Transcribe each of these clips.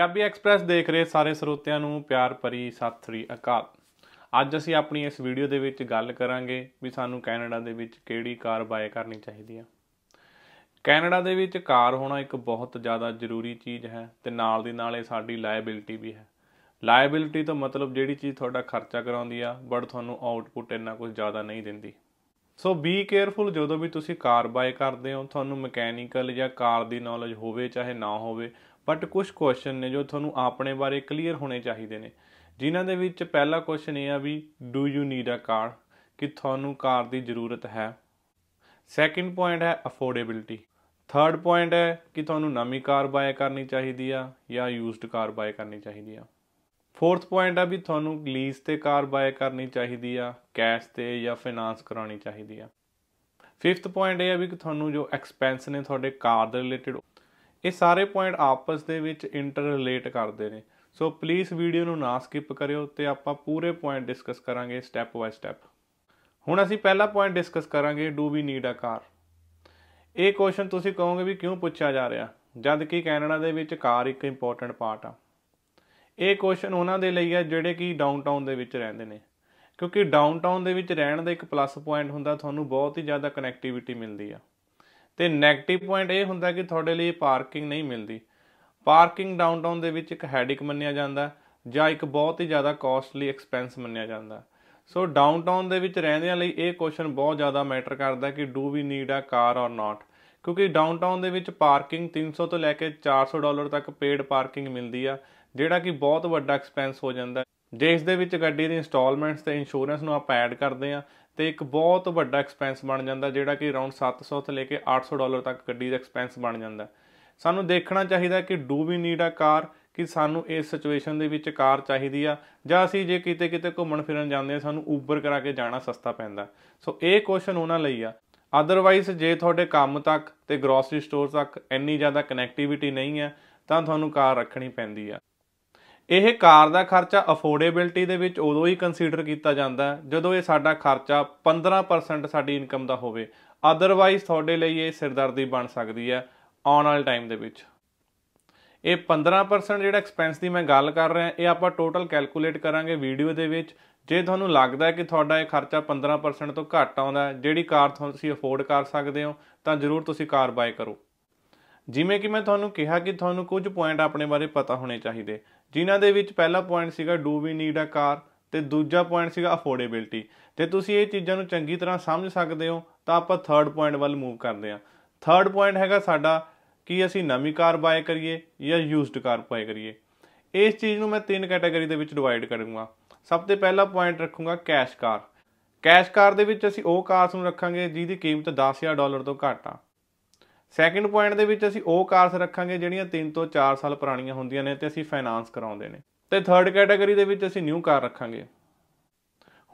Punjabi express ਦੇਖ ਰਹੇ ਸਾਰੇ ਸਰੋਤਿਆਂ ਨੂੰ ਪਿਆਰ ਭਰੀ ਸਤਿ ਸ੍ਰੀ ਅਕਾਲ ਅੱਜ ਅਸੀਂ ਆਪਣੀ ਇਸ ਵੀਡੀਓ ਦੇ ਵਿੱਚ ਗੱਲ ਕਰਾਂਗੇ ਵੀ ਸਾਨੂੰ ਕੈਨੇਡਾ ਦੇ ਵਿੱਚ ਕਿਹੜੀ ਕਾਰ ਬਾਏ ਕਰਨੀ ਚਾਹੀਦੀ ਹੈ ਕੈਨੇਡਾ ਦੇ ਵਿੱਚ ਕਾਰ ਹੋਣਾ ਇੱਕ ਬਹੁਤ ਜ਼ਿਆਦਾ ਜ਼ਰੂਰੀ ਚੀਜ਼ ਹੈ ਤੇ ਨਾਲ ਦੀ ਨਾਲ ਇਹ ਸਾਡੀ ਲਾਇਬਿਲਟੀ ਵੀ ਹੈ ਲਾਇਬਿਲਟੀ ਤੋਂ ਮਤਲਬ ਜਿਹੜੀ ਚੀਜ਼ ਤੁਹਾਡਾ ਖਰਚਾ ਕਰਾਉਂਦੀ ਆ ਬਟ ਤੁਹਾਨੂੰ ਆਊਟਪੁੱਟ ਇੰਨਾ ਕੁਝ ਜ਼ਿਆਦਾ ਨਹੀਂ ਦਿੰਦੀ ਸੋ ਬੀ ਕੇਅਰਫੁਲ ਜਦੋਂ ਵੀ ਤੁਸੀਂ ਕਾਰ ਬਾਏ ਕਰਦੇ ਹੋ ਤੁਹਾਨੂੰ ਮਕੈਨੀਕਲ ਜਾਂ ਕਾਰ ਦੀ ਨੌਲੇਜ ਹੋਵੇ ਚਾਹੇ ਨਾ ਹੋਵੇ ਬਟ ਕੁਝ ਕੁਐਸਚਨ ਨੇ ਜੋ ਤੁਹਾਨੂੰ ਆਪਣੇ ਬਾਰੇ ਕਲੀਅਰ ਹੋਣੇ ਚਾਹੀਦੇ ਨੇ ਜਿਨ੍ਹਾਂ ਦੇ ਵਿੱਚ ਪਹਿਲਾ ਕੁਐਸਚਨ ਇਹ ਆ ਵੀ do you need a car ਕਿ ਤੁਹਾਨੂੰ ਕਾਰ ਦੀ ਜ਼ਰੂਰਤ ਹੈ ਸੈਕਿੰਡ ਪੁਆਇੰਟ ਹੈ ਅਫੋਰਡੇਬਿਲਟੀ ਥਰਡ ਪੁਆਇੰਟ ਹੈ ਕਿ ਤੁਹਾਨੂੰ ਨਵੀਂ ਕਾਰ ਬਾਏ ਕਰਨੀ ਚਾਹੀਦੀ ਆ ਜਾਂ ਯੂਜ਼ਡ ਕਾਰ ਬਾਏ ਕਰਨੀ ਚਾਹੀਦੀ ਆ ਫੋਰਥ ਪੁਆਇੰਟ ਆ ਵੀ ਤੁਹਾਨੂੰ ਲੀਜ਼ ਤੇ ਕਾਰ ਬਾਏ ਕਰਨੀ ਚਾਹੀਦੀ ਆ ਕੈਸ਼ ਤੇ ਜਾਂ ਫਾਈਨਾਂਸ ਕਰਾਉਣੀ ਚਾਹੀਦੀ ਆ ਫਿਫਥ ਪੁਆਇੰਟ ਇਹ ਆ ਵੀ ਕਿ ਤੁਹਾਨੂੰ ਜੋ ਐਕਸਪੈਂਸ ਨੇ ਤੁਹਾਡੇ ਕਾਰ ਦੇ ਰਿਲੇਟਡ ਇਹ ਸਾਰੇ ਪੁਆਇੰਟ ਆਪਸ ਦੇ ਵਿੱਚ ਇੰਟਰ ਰਿਲੇਟ ਕਰਦੇ ਨੇ ਸੋ ਪਲੀਜ਼ ਵੀਡੀਓ ਨੂੰ ਨਾ ਸਕਿਪ ਕਰਿਓ ਤੇ ਆਪਾਂ ਪੂਰੇ ਪੁਆਇੰਟ ਡਿਸਕਸ ਕਰਾਂਗੇ ਸਟੈਪ ਬਾਈ ਸਟੈਪ ਹੁਣ ਅਸੀਂ ਪਹਿਲਾ ਪੁਆਇੰਟ ਡਿਸਕਸ ਕਰਾਂਗੇ do we need a car ਇਹ ਕੁਐਸਚਨ ਤੁਸੀਂ ਕਹੋਗੇ ਵੀ ਕਿਉਂ ਪੁੱਛਿਆ ਜਾ ਰਿਹਾ ਜਦ ਕਿ ਕੈਨੇਡਾ ਦੇ ਵਿੱਚ ਕਾਰ ਇੱਕ ਇੰਪੋਰਟੈਂਟ ਪਾਰਟ ਆ ਇਹ ਕੁਐਸਚਨ ਉਹਨਾਂ ਦੇ ਲਈ ਆ ਜਿਹੜੇ ਕਿ ਡਾਊਨਟਾਊਨ ਦੇ ਵਿੱਚ ਰਹਿੰਦੇ ਨੇ ਕਿਉਂਕਿ ਡਾਊਨਟਾਊਨ ਦੇ ਵਿੱਚ ਰਹਿਣ ਦਾ ਇੱਕ ਪਲੱਸ ਪੁਆਇੰਟ ਹੁੰਦਾ ਤੁਹਾਨੂੰ ਬਹੁਤ ਹੀ ਜ਼ਿਆਦਾ ਕਨੈਕਟੀਵਿਟੀ ਮਿਲਦੀ ਆ ਤੇ 네ਗੇਟਿਵ ਪੁਆਇੰਟ ਇਹ ਹੁੰਦਾ ਕਿ ਤੁਹਾਡੇ ਲਈ ਪਾਰਕਿੰਗ ਨਹੀਂ ਮਿਲਦੀ ਪਾਰਕਿੰਗ ਡਾਊਨਟਾਊਨ ਦੇ ਵਿੱਚ ਇੱਕ ਹੈਡਿਕ ਮੰਨਿਆ ਜਾਂਦਾ ਜਾਂ ਇੱਕ ਬਹੁਤ ਹੀ ਜ਼ਿਆਦਾ ਕਾਸਟਲੀ ਐਕਸਪੈਂਸ ਮੰਨਿਆ ਜਾਂਦਾ ਸੋ ਡਾਊਨਟਾਊਨ ਦੇ ਵਿੱਚ ਰਹਿੰਦਿਆਂ ਲਈ ਇਹ ਕੁਐਸਚਨ ਬਹੁਤ ਜ਼ਿਆਦਾ ਮੈਟਰ ਕਰਦਾ ਕਿ ਡੂ ਵੀ ਨੀਡ ਆ ਕਾਰ অর ਨਾਟ ਕਿਉਂਕਿ ਡਾਊਨਟਾਊਨ ਦੇ ਵਿੱਚ ਪਾਰਕਿੰਗ 300 ਤੋਂ ਲੈ ਕੇ 400 ਡਾਲਰ ਤੱਕ ਪੇਡ ਪਾਰਕਿੰਗ ਮਿਲਦੀ ਆ ਜਿਹੜਾ ਕਿ ਬਹੁਤ ਵੱਡਾ ਐਕਸਪੈਂਸ ਹੋ ਜਾਂਦਾ ਜੇ ਇਸ ਦੇ ਵਿੱਚ ਗੱਡੀ ਦੀ ਇੰਸਟਾਲਮੈਂਟਸ ਤੇ ਇੰਸ਼ੋਰੈਂਸ ਨੂੰ ਆਪਾਂ ਐਡ ਕਰਦੇ ਆ ਤੇ ਇੱਕ ਬਹੁਤ ਵੱਡਾ ਐਕਸਪੈਂਸ ਬਣ ਜਾਂਦਾ ਜਿਹੜਾ ਕਿ ਅਰਾਊਂਡ 700 ਤੋਂ ਲੈ ਕੇ 800 ਡਾਲਰ ਤੱਕ ਗੱਡੀ ਦਾ ਐਕਸਪੈਂਸ ਬਣ ਜਾਂਦਾ ਸਾਨੂੰ ਦੇਖਣਾ ਚਾਹੀਦਾ ਕਿ do we need a car ਕਿ ਸਾਨੂੰ ਇਸ ਸਿਚੁਏਸ਼ਨ ਦੇ ਵਿੱਚ ਕਾਰ ਚਾਹੀਦੀ ਆ ਜਾਂ ਅਸੀਂ ਜੇ ਕਿਤੇ ਕਿਤੇ ਘੁੰਮਣ ਫਿਰਨ ਜਾਂਦੇ ਆ ਸਾਨੂੰ ਉਬਰ ਕਰਾ ਕੇ ਜਾਣਾ ਸਸਤਾ ਪੈਂਦਾ ਸੋ ਇਹ ਕੁਐਸਚਨ ਉਹਨਾਂ ਲਈ ਆ ਅਦਰਵਾਈਜ਼ ਜੇ ਤੁਹਾਡੇ ਕੰਮ ਤੱਕ ਤੇ ਗਰੋਸਰੀ ਸਟੋਰ ਤੱਕ ਇੰਨੀ ਜ਼ਿਆਦਾ ਕਨੈਕਟੀਵਿਟੀ ਨਹੀਂ ਆ ਤਾਂ ਤੁਹਾਨੂੰ ਕਾਰ ਰੱਖਣੀ ਪੈਂਦੀ ਆ ਇਹ ਕਾਰ ਦਾ ਖਰਚਾ ਅਫੋਰਡੇਬਿਲਟੀ ਦੇ ਵਿੱਚ ਉਦੋਂ ਹੀ ਕੰਸੀਡਰ ਕੀਤਾ ਜਾਂਦਾ ਜਦੋਂ ਇਹ ਸਾਡਾ ਖਰਚਾ 15% ਸਾਡੀ ਇਨਕਮ ਦਾ ਹੋਵੇ ਅਦਰਵਾਈਜ਼ ਤੁਹਾਡੇ ਲਈ ਇਹ ਸਿਰਦਰਦੀ ਬਣ ਸਕਦੀ ਹੈ ਆਉਣ ਵਾਲੇ ਟਾਈਮ ਦੇ ਵਿੱਚ ਇਹ 15% ਜਿਹੜਾ ਐਕਸਪੈਂਸ ਦੀ ਮੈਂ ਗੱਲ ਕਰ ਰਿਹਾ ਇਹ ਆਪਾਂ ਟੋਟਲ ਕੈਲਕੂਲੇਟ ਕਰਾਂਗੇ ਵੀਡੀਓ ਦੇ ਵਿੱਚ ਜੇ ਤੁਹਾਨੂੰ ਲੱਗਦਾ ਹੈ ਕਿ ਤੁਹਾਡਾ ਇਹ ਖਰਚਾ 15% ਤੋਂ ਘੱਟ ਆਉਂਦਾ ਜਿਹੜੀ ਕਾਰ ਤੁਸੀਂ ਅਫੋਰਡ ਕਰ ਸਕਦੇ ਹੋ ਤਾਂ ਜ਼ਰੂਰ ਤੁਸੀਂ ਕਾਰ ਬਾਏ ਕਰੋ ਜਿਵੇਂ ਕਿ ਮੈਂ ਤੁਹਾਨੂੰ ਕਿਹਾ ਕਿ ਤੁਹਾਨੂੰ ਕੁਝ ਪੁਆਇੰਟ ਆਪਣੇ ਬਾਰੇ ਪਤਾ ਹੋਣੇ ਚਾਹੀਦੇ ਜਿਨ੍ਹਾਂ ਦੇ ਵਿੱਚ ਪਹਿਲਾ ਪੁਆਇੰਟ ਸੀਗਾ ਡੂ ਵੀ ਨੀਡ ਅ ਕਾਰ ਤੇ ਦੂਜਾ ਪੁਆਇੰਟ ਸੀਗਾ ਅਫੋਰਡੇਬਿਲਟੀ ਤੇ ਤੁਸੀਂ ਇਹ ਚੀਜ਼ਾਂ ਨੂੰ ਚੰਗੀ ਤਰ੍ਹਾਂ ਸਮਝ ਸਕਦੇ ਹੋ ਤਾਂ ਆਪਾਂ ਥਰਡ ਪੁਆਇੰਟ ਵੱਲ ਮੂਵ ਕਰਦੇ ਹਾਂ ਥਰਡ ਪੁਆਇੰਟ ਹੈਗਾ ਸਾਡਾ ਕਿ ਅਸੀਂ ਨਵੀਂ ਕਾਰ ਬਾਏ ਕਰੀਏ ਜਾਂ ਯੂਜ਼ਡ ਕਾਰ ਬਾਏ ਕਰੀਏ ਇਸ ਚੀਜ਼ ਨੂੰ ਮੈਂ ਤਿੰਨ ਕੈਟਾਗਰੀ ਦੇ ਵਿੱਚ ਡਿਵਾਈਡ ਕਰੂੰਗਾ ਸਭ ਤੋਂ ਪਹਿਲਾ ਪੁਆਇੰਟ ਰੱਖੂੰਗਾ ਕੈਸ਼ ਕਾਰ ਕੈਸ਼ ਕਾਰ ਦੇ ਵਿੱਚ ਅਸੀਂ ਉਹ ਕਾਰਸ ਨੂੰ ਰੱਖਾਂਗੇ ਜਿਹਦੀ ਕੀਮਤ 10000 ਡਾਲਰ ਤੋਂ ਘੱਟ ਆ ਸੈਕਿੰਡ ਪੁਆਇੰਟ ਦੇ ਵਿੱਚ ਅਸੀਂ ਉਹ ਕਾਰਸ ਰੱਖਾਂਗੇ ਜਿਹੜੀਆਂ 3 ਤੋਂ 4 ਸਾਲ ਪੁਰਾਣੀਆਂ ਹੁੰਦੀਆਂ ਨੇ ਤੇ ਅਸੀਂ ਫਾਈਨਾਂਸ ਕਰਾਉਂਦੇ ਨੇ ਤੇ ਥਰਡ ਕੈਟਾਗਰੀ ਦੇ ਵਿੱਚ ਅਸੀਂ ਨਿਊ ਕਾਰ ਰੱਖਾਂਗੇ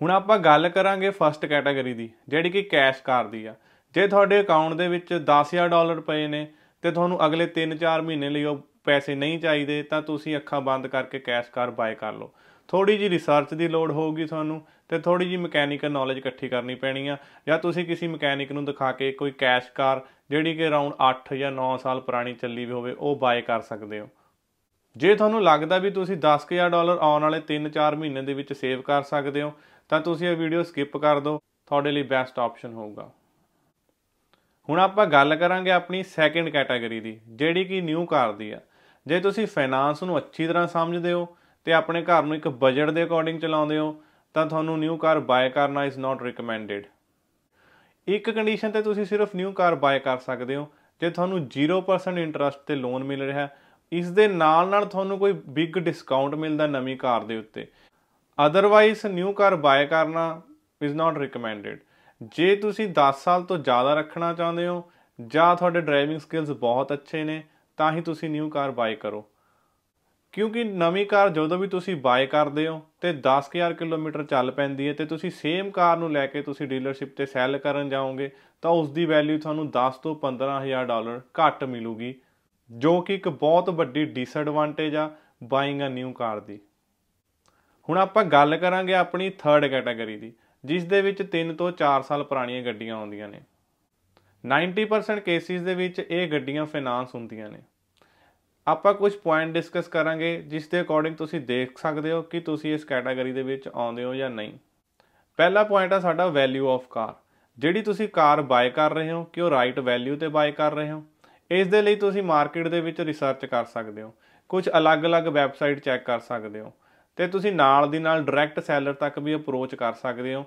ਹੁਣ ਆਪਾਂ ਗੱਲ ਕਰਾਂਗੇ ਫਰਸਟ ਕੈਟਾਗਰੀ ਦੀ ਜਿਹੜੀ ਕਿ ਕੈਸ਼ ਕਾਰ ਦੀ ਆ ਜੇ ਤੁਹਾਡੇ ਅਕਾਊਂਟ ਦੇ ਵਿੱਚ 10000 ਡਾਲਰ ਪਏ ਨੇ ਤੇ ਤੁਹਾਨੂੰ ਅਗਲੇ 3-4 ਮਹੀਨੇ ਲਈ ਉਹ ਪੈਸੇ ਨਹੀਂ ਚਾਹੀਦੇ ਤਾਂ ਤੁਸੀਂ ਅੱਖਾਂ ਬੰਦ ਕਰਕੇ ਕੈਸ਼ ਕਾਰ ਬਾਏ ਕਰ ਲਓ ਥੋੜੀ ਜੀ ਰਿਸਰਚ ਦੀ ਲੋੜ ਹੋਊਗੀ ਤੁਹਾਨੂੰ ਤੇ ਥੋੜੀ ਜੀ ਮਕੈਨਿਕਲ ਨੌਲੇਜ ਇਕੱਠੀ ਕਰਨੀ ਪੈਣੀ ਆ ਜਾਂ ਤੁਸੀਂ ਕਿਸੇ ਮਕੈਨਿਕ ਨੂੰ ਦਿਖਾ ਕੇ ਕੋਈ ਕੈਸ਼ ਕਾਰ ਜਿਹੜੀ ਕਿ ਅਰਾਊਂਡ 8 ਜਾਂ 9 ਸਾਲ ਪੁਰਾਣੀ ਚੱਲੀ ਵੀ ਹੋਵੇ ਉਹ ਬਾਏ ਕਰ ਸਕਦੇ ਹੋ ਜੇ ਤੁਹਾਨੂੰ ਲੱਗਦਾ ਵੀ ਤੁਸੀਂ 10000 ਡਾਲਰ ਆਉਣ ਵਾਲੇ 3-4 ਮਹੀਨੇ ਦੇ ਵਿੱਚ ਸੇਵ ਕਰ ਸਕਦੇ ਹੋ ਤਾਂ ਤੁਸੀਂ ਇਹ ਵੀਡੀਓ ਸਕਿਪ ਕਰ ਦਿਓ ਤੁਹਾਡੇ ਲਈ ਬੈਸਟ ਆਪਸ਼ਨ ਹੋਊਗਾ ਹੁਣ ਆਪਾਂ ਗੱਲ ਕਰਾਂਗੇ ਆਪਣੀ ਸੈਕੰਡ ਕੈਟਾਗਰੀ ਦੀ ਜਿਹੜੀ ਕਿ ਨਿਊ ਕਾਰ ਦੀ ਆ ਜੇ ਤੁਸੀਂ ਫਾਈਨਾਂਸ ਨੂੰ ਅੱਛੀ ਤਰ੍ਹਾਂ ਸਮਝਦੇ ਹੋ ਤੇ ਆਪਣੇ ਘਰ ਨੂੰ ਇੱਕ ਬਜਟ ਦੇ ਅਕੋਰਡਿੰਗ ਚਲਾਉਂਦੇ ਹੋ ਤਾਂ ਤੁਹਾਨੂੰ ਨਿਊ ਕਾਰ ਬਾਏ ਕਰਨਾ ਇਜ਼ ਨਾਟ ਰეკਮੈਂਡਡ ਇੱਕ ਕੰਡੀਸ਼ਨ ਤੇ ਤੁਸੀਂ ਸਿਰਫ ਨਿਊ ਕਾਰ ਬਾਏ ਕਰ ਸਕਦੇ ਹੋ ਜੇ ਤੁਹਾਨੂੰ 0% ਇੰਟਰਸਟ ਤੇ ਲੋਨ ਮਿਲ ਰਿਹਾ ਹੈ ਇਸ ਦੇ ਨਾਲ ਨਾਲ ਤੁਹਾਨੂੰ ਕੋਈ ਬਿਗ ਡਿਸਕਾਊਂਟ ਮਿਲਦਾ ਨਵੀਂ ਕਾਰ ਦੇ ਉੱਤੇ ਅਦਰਵਾਈਜ਼ ਨਿਊ ਕਾਰ ਬਾਏ ਕਰਨਾ ਇਜ਼ ਨਾਟ ਰეკਮੈਂਡਡ ਜੇ ਤੁਸੀਂ 10 ਸਾਲ ਤੋਂ ਜ਼ਿਆਦਾ ਰੱਖਣਾ ਚਾਹੁੰਦੇ ਹੋ ਜਾਂ ਤੁਹਾਡੇ ਡਰਾਈਵਿੰਗ ਸਕਿੱਲਸ ਬਹੁਤ ਅੱਛੇ ਨੇ ਤਾਂ ਹੀ ਤੁਸੀਂ ਨਿਊ ਕਾਰ ਬਾਏ ਕਰੋ ਕਿਉਂਕਿ ਨਵੀਂ ਕਾਰ ਜਦੋਂ ਵੀ ਤੁਸੀਂ ਬਾਏ ਕਰਦੇ ਹੋ ਤੇ 10000 ਕਿਲੋਮੀਟਰ ਚੱਲ ਪੈਂਦੀ ਹੈ ਤੇ ਤੁਸੀਂ ਸੇਮ ਕਾਰ ਨੂੰ ਲੈ ਕੇ ਤੁਸੀਂ ਡੀਲਰਸ਼ਿਪ ਤੇ ਸੇਲ ਕਰਨ ਜਾਓਗੇ ਤਾਂ ਉਸ ਦੀ ਵੈਲਿਊ ਤੁਹਾਨੂੰ 10 ਤੋਂ 15000 ਡਾਲਰ ਘੱਟ ਮਿਲੂਗੀ ਜੋ ਕਿ ਇੱਕ ਬਹੁਤ ਵੱਡੀ ਡਿਸਐਡਵਾਂਟੇਜ ਆ ਬਾਇੰਗ ਅ ਨਿਊ ਕਾਰ ਦੀ ਹੁਣ ਆਪਾਂ ਗੱਲ ਕਰਾਂਗੇ ਆਪਣੀ ਥਰਡ ਕੈਟਾਗਰੀ ਦੀ ਜਿਸ ਦੇ ਵਿੱਚ 3 ਤੋਂ 4 ਸਾਲ ਪੁਰਾਣੀਆਂ ਗੱਡੀਆਂ ਆਉਂਦੀਆਂ ਨੇ 90% ਕੇਸਿਸ ਦੇ ਵਿੱਚ ਇਹ ਗੱਡੀਆਂ ਫਾਈਨਾਂਸ ਹੁੰਦੀਆਂ ਨੇ ਆਪਾਂ ਕੁਝ ਪੁਆਇੰਟ ਡਿਸਕਸ ਕਰਾਂਗੇ ਜਿਸ ਦੇ ਅਕੋਰਡਿੰਗ ਤੁਸੀਂ ਦੇਖ ਸਕਦੇ ਹੋ ਕਿ ਤੁਸੀਂ ਇਸ ਕੈਟਾਗਰੀ ਦੇ ਵਿੱਚ ਆਉਂਦੇ ਹੋ ਜਾਂ ਨਹੀਂ ਪਹਿਲਾ ਪੁਆਇੰਟ ਆ ਸਾਡਾ ਵੈਲਿਊ ਆਫ ਕਾਰ ਜਿਹੜੀ ਤੁਸੀਂ ਕਾਰ ਬਾਏ ਕਰ ਰਹੇ ਹੋ ਕਿ ਉਹ ਰਾਈਟ ਵੈਲਿਊ ਤੇ ਬਾਏ ਕਰ ਰਹੇ ਹੋ ਇਸ ਦੇ ਲਈ ਤੁਸੀਂ ਮਾਰਕੀਟ ਦੇ ਵਿੱਚ ਰਿਸਰਚ ਕਰ ਸਕਦੇ ਹੋ ਕੁਝ ਅਲੱਗ-ਅਲੱਗ ਵੈਬਸਾਈਟ ਚੈੱਕ ਕਰ ਸਕਦੇ ਹੋ ਤੇ ਤੁਸੀਂ ਨਾਲ ਦੀ ਨਾਲ ਡਾਇਰੈਕਟ ਸੈਲਰ ਤੱਕ ਵੀ ਅਪਰੋਚ ਕਰ ਸਕਦੇ ਹੋ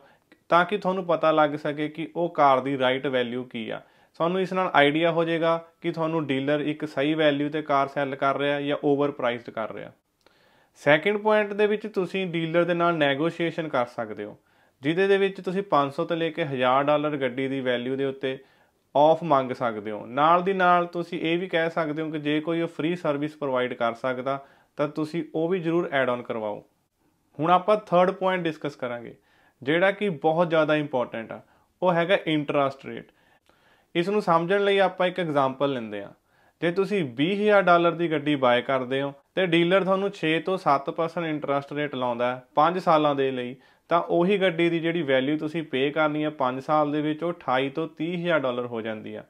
ਤਾਂ ਕਿ ਤੁਹਾਨੂੰ ਪਤਾ ਲੱਗ ਸਕੇ ਕਿ ਉਹ ਕਾਰ ਦੀ ਰਾਈਟ ਵੈਲਿਊ ਕੀ ਆ ਤੁਹਾਨੂੰ ਇਸ ਨਾਲ ਆਈਡੀਆ ਹੋ ਜਾਏਗਾ ਕਿ ਤੁਹਾਨੂੰ ਡੀਲਰ ਇੱਕ ਸਹੀ ਵੈਲਿਊ ਤੇ ਕਾਰ ਸੈਲ ਕਰ ਰਿਹਾ ਜਾਂ ਓਵਰ ਪ੍ਰਾਈਸਡ ਕਰ ਰਿਹਾ ਸੈਕਿੰਡ ਪੁਆਇੰਟ ਦੇ ਵਿੱਚ ਤੁਸੀਂ ਡੀਲਰ ਦੇ ਨਾਲ ਨੈਗੋਸ਼ੀਏਸ਼ਨ ਕਰ ਸਕਦੇ ਹੋ ਜਿਹਦੇ ਦੇ ਵਿੱਚ ਤੁਸੀਂ 500 ਤੋਂ ਲੈ ਕੇ 1000 ਡਾਲਰ ਗੱਡੀ ਦੀ ਵੈਲਿਊ ਦੇ ਉੱਤੇ ਆਫ ਮੰਗ ਸਕਦੇ ਹੋ ਨਾਲ ਦੀ ਨਾਲ ਤੁਸੀਂ ਇਹ ਵੀ ਕਹਿ ਸਕਦੇ ਹੋ ਕਿ ਜੇ ਕੋਈ ਉਹ ਫ੍ਰੀ ਸਰਵਿਸ ਪ੍ਰੋਵਾਈਡ ਕਰ ਸਕਦਾ ਤਾਂ ਤੁਸੀਂ ਉਹ ਵੀ ਜ਼ਰੂਰ ਐਡ ਆਨ ਕਰਵਾਓ ਹੁਣ ਆਪਾਂ ਥਰਡ ਪੁਆਇੰਟ ਡਿਸਕਸ ਕਰਾਂਗੇ ਜਿਹੜਾ ਕਿ ਬਹੁਤ ਜ਼ਿਆਦਾ ਇੰਪੋਰਟੈਂਟ ਆ ਉਹ ਹੈਗਾ ਇੰਟਰਸਟ ਰੇਟ ਇਸ ਨੂੰ ਸਮਝਣ ਲਈ ਆਪਾਂ ਇੱਕ ਐਗਜ਼ਾਮਪਲ ਲੈਂਦੇ ਹਾਂ ਜੇ ਤੁਸੀਂ 20000 ਡਾਲਰ ਦੀ ਗੱਡੀ ਬਾਏ ਕਰਦੇ ਹੋ ਤੇ ਡੀਲਰ ਤੁਹਾਨੂੰ 6 ਤੋਂ 7% ਇੰਟਰਸਟ ਰੇਟ ਲਾਉਂਦਾ ਹੈ 5 ਸਾਲਾਂ ਦੇ ਲਈ ਤਾਂ ਉਹੀ ਗੱਡੀ ਦੀ ਜਿਹੜੀ ਵੈਲਿਊ ਤੁਸੀਂ ਪੇ ਕਰਨੀ ਹੈ 5 ਸਾਲ ਦੇ ਵਿੱਚ ਉਹ 28 ਤੋਂ 30000 ਡਾਲਰ ਹੋ ਜਾਂਦੀ ਆ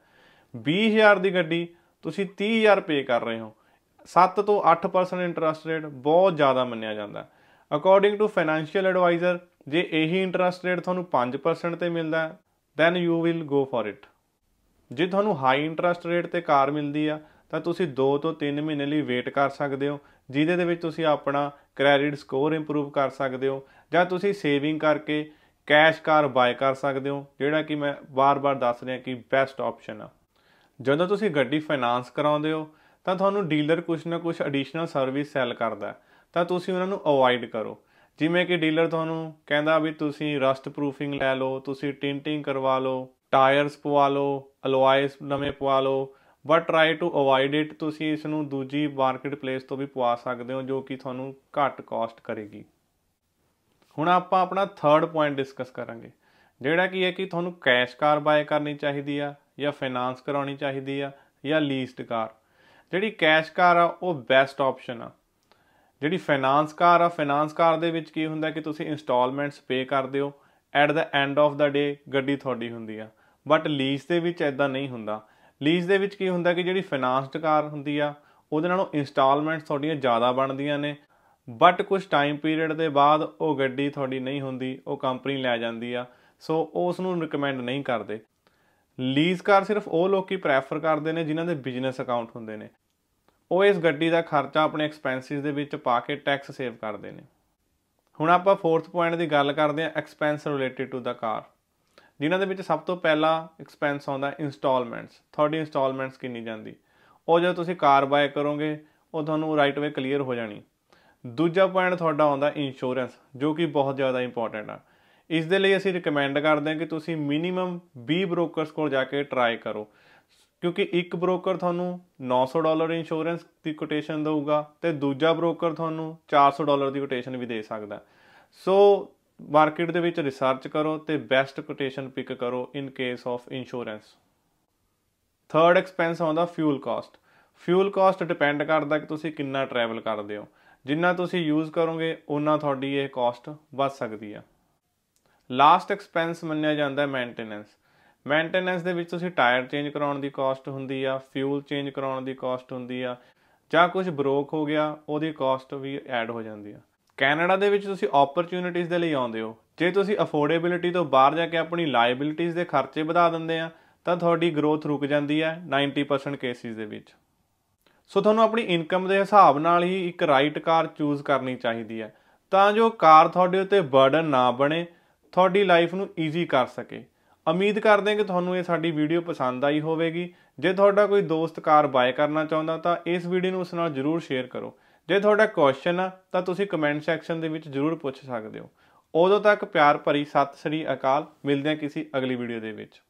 20000 ਦੀ ਗੱਡੀ ਤੁਸੀਂ 30000 ਪੇ ਕਰ ਰਹੇ ਹੋ 7 ਤੋਂ 8% ਇੰਟਰਸਟ ਰੇਟ ਬਹੁਤ ਜ਼ਿਆਦਾ ਮੰਨਿਆ ਜਾਂਦਾ ਅਕੋਰਡਿੰਗ ਟੂ ਫਾਈਨੈਂਸ਼ੀਅਲ ਐਡਵਾਈਜ਼ਰ ਜੇ ਇਹੀ ਇੰਟਰਸਟ ਰੇਟ ਤੁਹਾਨੂੰ 5% ਤੇ ਮਿਲਦਾ then you will go for it ਜੇ ਤੁਹਾਨੂੰ ਹਾਈ ਇੰਟਰਸਟ ਰੇਟ ਤੇ ਕਾਰ ਮਿਲਦੀ ਆ ਤਾਂ ਤੁਸੀਂ 2 ਤੋਂ 3 ਮਹੀਨੇ ਲਈ ਵੇਟ ਕਰ ਸਕਦੇ ਹੋ ਜਿਹਦੇ ਦੇ ਵਿੱਚ ਤੁਸੀਂ ਆਪਣਾ ਕ੍ਰੈਡਿਟ ਸਕੋਰ ਇੰਪਰੂਵ ਕਰ ਸਕਦੇ ਹੋ ਜਾਂ ਤੁਸੀਂ ਸੇਵਿੰਗ ਕਰਕੇ ਕੈਸ਼ ਕਾਰ ਬਾਏ ਕਰ ਸਕਦੇ ਹੋ ਜਿਹੜਾ ਕਿ ਮੈਂ ਬਾਰ-ਬਾਰ ਦੱਸ ਰਿਹਾ ਕਿ ਬੈਸਟ ਆਪਸ਼ਨ ਆ ਜਦੋਂ ਤੁਸੀਂ ਗੱਡੀ ਫਾਈਨਾਂਸ ਕਰਾਉਂਦੇ ਹੋ ਤਾਂ ਤੁਹਾਨੂੰ ਡੀਲਰ ਕੁਝ ਨਾ ਕੁਝ ਐਡੀਸ਼ਨਲ ਸਰਵਿਸ ਸੈਲ ਕਰਦਾ ਤਾਂ ਤੁਸੀਂ ਉਹਨਾਂ ਨੂੰ ਅਵੋਇਡ ਕਰੋ ਜਿਵੇਂ ਕਿ ਡੀਲਰ ਤੁਹਾਨੂੰ ਕਹਿੰਦਾ ਵੀ ਤੁਸੀਂ ਰਸਟ ਪ੍ਰੂਫਿੰਗ ਲੈ ਲਓ ਤੁਸੀਂ ਟਿੰਟਿੰਗ ਕਰਵਾ ਲਓ ਟਾਇਰਸ ਪਵਾ ਲਓ ਅਲੋਇਸ ਨਵੇਂ ਪਵਾ ਲਓ but try to avoid it ਤੁਸੀਂ ਇਸ ਨੂੰ ਦੂਜੀ ਮਾਰਕੀਟ ਪਲੇਸ ਤੋਂ ਵੀ ਪਵਾ ਸਕਦੇ ਹੋ ਜੋ ਕਿ ਤੁਹਾਨੂੰ ਘੱਟ ਕਾਸਟ ਕਰੇਗੀ ਹੁਣ ਆਪਾਂ ਆਪਣਾ ਥਰਡ ਪੁਆਇੰਟ ਡਿਸਕਸ ਕਰਾਂਗੇ ਜਿਹੜਾ ਕੀ ਹੈ ਕਿ ਤੁਹਾਨੂੰ ਕੈਸ਼ ਕਾਰ ਬਾਏ ਕਰਨੀ ਚਾਹੀਦੀ ਆ ਜਾਂ ਫਾਈਨਾਂਸ ਕਰਾਉਣੀ ਚਾਹੀਦੀ ਆ ਜਾਂ ਲੀਸਡ ਕਾਰ ਜਿਹੜੀ ਕੈਸ਼ ਕਾਰ ਆ ਉਹ ਬੈਸਟ ਆਪਸ਼ਨ ਆ ਜਿਹੜੀ ਫਾਈਨਾਂਸ ਕਾਰ ਆ ਫਾਈਨਾਂਸ ਕਾਰ ਦੇ ਵਿੱਚ ਕੀ ਹੁੰਦਾ ਕਿ ਤੁਸੀਂ ਇਨਸਟਾਲਮੈਂਟਸ ਪੇ ਕਰਦੇ ਹੋ at the end of the day ਗੱਡੀ ਤੁਹਾਡੀ ਹੁੰਦੀ ਆ ਬਟ ਲੀਜ਼ ਦੇ ਵਿੱਚ ਐਦਾਂ ਨਹੀਂ ਹੁੰਦਾ ਲੀਜ਼ ਦੇ ਵਿੱਚ ਕੀ ਹੁੰਦਾ ਕਿ ਜਿਹੜੀ ਫਾਈਨਾਂਸਡ ਕਾਰ ਹੁੰਦੀ ਆ ਉਹਦੇ ਨਾਲੋਂ ਇਨਸਟਾਲਮੈਂਟਸ ਤੁਹਾਡੀਆਂ ਜ਼ਿਆਦਾ ਬਣਦੀਆਂ ਨੇ ਬਟ ਕੁਝ ਟਾਈਮ ਪੀਰੀਅਡ ਦੇ ਬਾਅਦ ਉਹ ਗੱਡੀ ਤੁਹਾਡੀ ਨਹੀਂ ਹੁੰਦੀ ਉਹ ਕੰਪਨੀ ਲੈ ਜਾਂਦੀ ਆ ਸੋ ਉਸ ਨੂੰ ਰეკਮੈਂਡ ਨਹੀਂ ਕਰਦੇ ਲੀਜ਼ ਕਾਰ ਸਿਰਫ ਉਹ ਲੋਕ ਹੀ ਪ੍ਰੈਫਰ ਕਰਦੇ ਨੇ ਜਿਨ੍ਹਾਂ ਦੇ ਬਿਜ਼ਨਸ ਅਕਾਊਂਟ ਹੁੰਦੇ ਨੇ ਉਹ ਇਸ ਗੱਡੀ ਦਾ ਖਰਚਾ ਆਪਣੇ ਐਕਸਪੈਂਸਿਸ ਦੇ ਵਿੱਚ ਪਾ ਕੇ ਟੈਕਸ ਸੇਵ ਕਰਦੇ ਨੇ ਹੁਣ ਆਪਾਂ ਫੋਰਥ ਪੁਆਇੰਟ ਦੀ ਗੱਲ ਕਰਦੇ ਆ expense related to the car ਜਿਨ੍ਹਾਂ ਦੇ ਵਿੱਚ ਸਭ ਤੋਂ ਪਹਿਲਾ ਐਕਸਪੈਂਸ ਆਉਂਦਾ ਇਨਸਟਾਲਮੈਂਟਸ ਤੁਹਾਡੀ ਇਨਸਟਾਲਮੈਂਟਸ ਕਿੰਨੀ ਜਾਂਦੀ ਉਹ ਜਦੋਂ ਤੁਸੀਂ ਕਾਰ ਬਾਏ ਕਰੋਗੇ ਉਹ ਤੁਹਾਨੂੰ ਰਾਈਟ ਵੇ ਕਲੀਅਰ ਹੋ ਜਾਣੀ ਦੂਜਾ ਪੁਆਇੰਟ ਤੁਹਾਡਾ ਆਉਂਦਾ ਇੰਸ਼ੋਰੈਂਸ ਜੋ ਕਿ ਬਹੁਤ ਜ਼ਿਆਦਾ ਇੰਪੋਰਟੈਂਟ ਆ ਇਸ ਦੇ ਲਈ ਅਸੀਂ ਰეკਮੈਂਡ ਕਰਦੇ ਹਾਂ ਕਿ ਤੁਸੀਂ ਮਿਨੀਮਮ 20 ਬ੍ਰੋਕਰਸ ਕੋਲ ਜਾ ਕੇ ਟਰਾਈ ਕਰੋ ਕਿਉਂਕਿ ਇੱਕ ਬ੍ਰੋਕਰ ਤੁਹਾਨੂੰ 900 ਡਾਲਰ ਇੰਸ਼ੋਰੈਂਸ ਦੀ ਕੋਟੇਸ਼ਨ ਦੇਊਗਾ ਤੇ ਦੂਜਾ ਬ੍ਰੋਕਰ ਤੁਹਾਨੂੰ 400 ਡਾਲਰ ਦੀ ਕੋਟੇਸ਼ਨ ਵੀ ਦੇ ਸਕਦਾ ਸੋ ਮਾਰਕੀਟ ਦੇ ਵਿੱਚ ਰਿਸਰਚ ਕਰੋ ਤੇ ਬੈਸਟ ਕੋਟੇਸ਼ਨ ਪਿਕ ਕਰੋ in case of insurance third expense ਆਉਂਦਾ fuel cost fuel cost depend ਕਰਦਾ ਕਿ ਤੁਸੀਂ ਕਿੰਨਾ ਟਰੈਵਲ ਕਰਦੇ ਹੋ ਜਿੰਨਾ ਤੁਸੀਂ ਯੂਜ਼ ਕਰੋਗੇ ਉਹਨਾਂ ਤੁਹਾਡੀ ਇਹ ਕਾਸਟ ਵੱਧ ਸਕਦੀ ਆ ਲਾਸਟ ਐਕਸਪੈਂਸ ਮੰਨਿਆ ਜਾਂਦਾ ਹੈ ਮੇਨਟੇਨੈਂਸ ਮੇਨਟੇਨੈਂਸ ਦੇ ਵਿੱਚ ਤੁਸੀਂ ਟਾਇਰ ਚੇਂਜ ਕਰਾਉਣ ਦੀ ਕਾਸਟ ਹੁੰਦੀ ਆ ਫਿਊਲ ਚੇਂਜ ਕਰਾਉਣ ਦੀ ਕਾਸਟ ਹੁੰਦੀ ਆ ਜਾਂ ਕੁਝ ਬ੍ਰੋਕ ਹੋ ਗਿਆ ਉਹਦੀ ਕਾਸਟ ਵੀ ਐਡ ਹੋ ਜਾਂਦੀ ਆ ਕੈਨੇਡਾ ਦੇ ਵਿੱਚ ਤੁਸੀਂ ਓਪਰਚ्युनिटीਜ਼ ਦੇ ਲਈ ਆਉਂਦੇ ਹੋ ਜੇ ਤੁਸੀਂ ਅਫੋਰਡੇਬਿਲਿਟੀ ਤੋਂ ਬਾਹਰ ਜਾ ਕੇ ਆਪਣੀ ਲਾਇਬਿਲਟੀਜ਼ ਦੇ ਖਰਚੇ ਵਧਾ ਦਿੰਦੇ ਆ ਤਾਂ ਤੁਹਾਡੀ ਗਰੋਥ ਰੁਕ ਜਾਂਦੀ ਹੈ 90% ਕੇਸਿਸ ਦੇ ਵਿੱਚ ਸੋ ਤੁਹਾਨੂੰ ਆਪਣੀ ਇਨਕਮ ਦੇ ਹਿਸਾਬ ਨਾਲ ਹੀ ਇੱਕ ਰਾਈਟ ਕਾਰ ਚੂਜ਼ ਕਰਨੀ ਚਾਹੀਦੀ ਹੈ ਤਾਂ ਜੋ ਕਾਰ ਤੁਹਾਡੇ ਉੱਤੇ ਬਰਡਨ ਨਾ ਬਣੇ ਤੁਹਾਡੀ ਲਾਈਫ ਨੂੰ ਈਜ਼ੀ ਕਰ ਸਕੇ ਉਮੀਦ ਕਰਦੇ ਹਾਂ ਕਿ ਤੁਹਾਨੂੰ ਇਹ ਸਾਡੀ ਵੀਡੀਓ ਪਸੰਦ ਆਈ ਹੋਵੇਗੀ ਜੇ ਤੁਹਾਡਾ ਕੋਈ ਦੋਸਤ ਕਾਰ ਬਾਏ ਕਰਨਾ ਚਾਹੁੰਦਾ ਤਾਂ ਇਸ ਵੀਡੀਓ ਨੂੰ ਉਸ ਨਾਲ ਜ਼ਰੂਰ ਸ਼ੇਅਰ ਕਰੋ ਜੇ ਤੁਹਾਡਾ ਕੁਐਸਚਨ ਆ ਤਾਂ ਤੁਸੀਂ ਕਮੈਂਟ ਸੈਕਸ਼ਨ ਦੇ ਵਿੱਚ ਜ਼ਰੂਰ ਪੁੱਛ ਸਕਦੇ ਹੋ ਉਦੋਂ ਤੱਕ ਪਿਆਰ ਭਰੀ ਸਤਿ ਸ੍ਰੀ ਅਕਾਲ ਮਿਲਦੇ ਹਾਂ ਕਿਸੇ ਅਗਲੀ ਵੀਡੀਓ ਦੇ ਵਿੱਚ